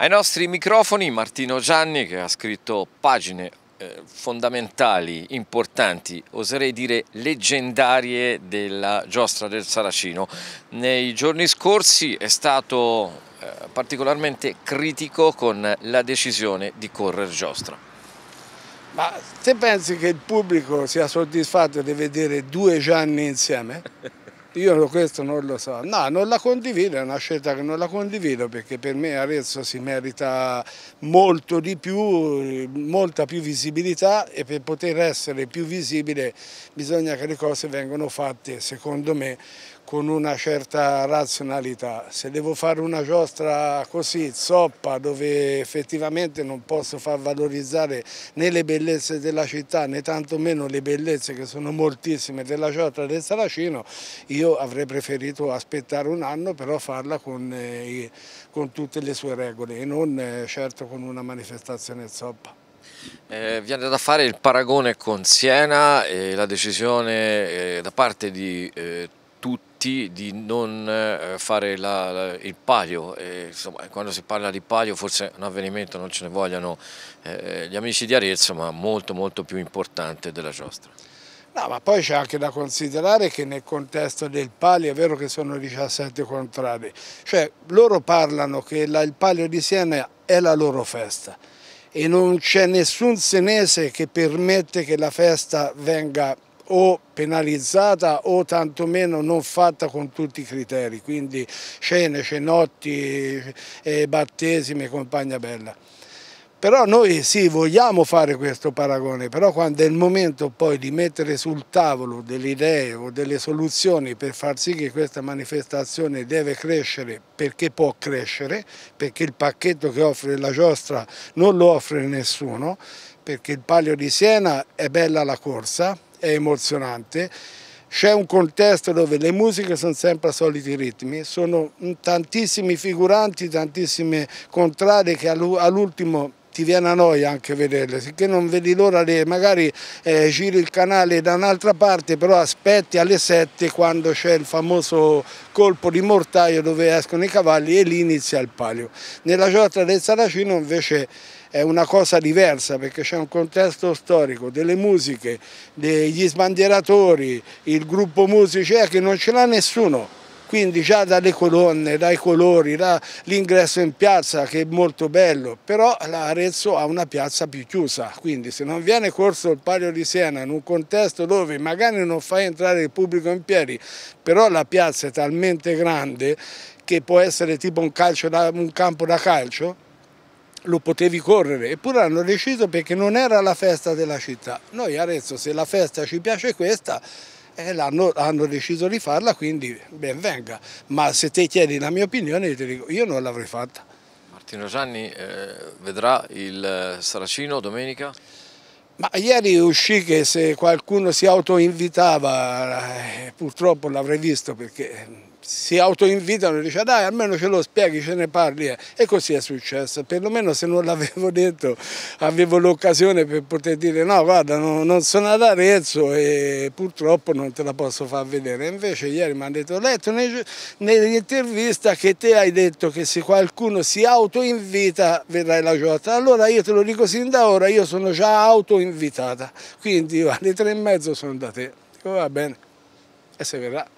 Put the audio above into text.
Ai nostri microfoni Martino Gianni che ha scritto pagine eh, fondamentali, importanti, oserei dire leggendarie della giostra del Saracino. Nei giorni scorsi è stato eh, particolarmente critico con la decisione di correre giostra. Ma se pensi che il pubblico sia soddisfatto di vedere due Gianni insieme? Io questo non lo so, no, non la condivido, è una scelta che non la condivido perché per me Arezzo si merita molto di più, molta più visibilità e per poter essere più visibile bisogna che le cose vengano fatte, secondo me, con una certa razionalità. Se devo fare una giostra così, zoppa, dove effettivamente non posso far valorizzare né le bellezze della città né tantomeno le bellezze che sono moltissime della giostra del Saracino, io io avrei preferito aspettare un anno però farla con, eh, con tutte le sue regole e non eh, certo con una manifestazione zoppa. Eh, vi andate fare il paragone con Siena e la decisione eh, da parte di eh, tutti di non eh, fare la, la, il palio. E, insomma, quando si parla di palio forse un avvenimento non ce ne vogliono gli amici di Arezzo ma molto molto più importante della giostra. No, ma poi c'è anche da considerare che nel contesto del Palio è vero che sono 17 contrari, cioè loro parlano che la, il Palio di Siena è la loro festa e non c'è nessun senese che permette che la festa venga o penalizzata o tantomeno non fatta con tutti i criteri, quindi cene, cenotti, eh, battesimi e compagna bella. Però noi sì, vogliamo fare questo paragone, però quando è il momento poi di mettere sul tavolo delle idee o delle soluzioni per far sì che questa manifestazione deve crescere perché può crescere, perché il pacchetto che offre la giostra non lo offre nessuno, perché il Palio di Siena è bella la corsa, è emozionante, c'è un contesto dove le musiche sono sempre a soliti ritmi, sono tantissimi figuranti, tantissime contrade che all'ultimo ti viene a noia anche vederle, sicché non vedi l'ora, magari eh, giri il canale da un'altra parte, però aspetti alle 7 quando c'è il famoso colpo di mortaio dove escono i cavalli e lì inizia il palio. Nella giostra del Saracino invece è una cosa diversa perché c'è un contesto storico delle musiche, degli sbandieratori, il gruppo musici eh, che non ce l'ha nessuno quindi già dalle colonne, dai colori, l'ingresso in piazza che è molto bello, però Arezzo ha una piazza più chiusa, quindi se non viene corso il Palio di Siena in un contesto dove magari non fai entrare il pubblico in piedi, però la piazza è talmente grande che può essere tipo un, calcio da, un campo da calcio, lo potevi correre, eppure hanno deciso perché non era la festa della città. Noi Arezzo, se la festa ci piace questa, e hanno, hanno deciso di farla, quindi ben venga. Ma se te chiedi la mia opinione, ti dico, io non l'avrei fatta. Martino Gianni eh, vedrà il eh, Saracino domenica? Ma ieri uscì che se qualcuno si autoinvitava, eh, purtroppo l'avrei visto perché si autoinvitano e dice ah, dai almeno ce lo spieghi, ce ne parli e così è successo, perlomeno se non l'avevo detto avevo l'occasione per poter dire no guarda no, non sono ad Arezzo e purtroppo non te la posso far vedere, invece ieri mi hanno detto ho letto nell'intervista che te hai detto che se qualcuno si autoinvita verrai la giotta, allora io te lo dico sin da ora, io sono già autoinvitata, quindi alle tre e mezzo sono da te, dico va bene e se verrà.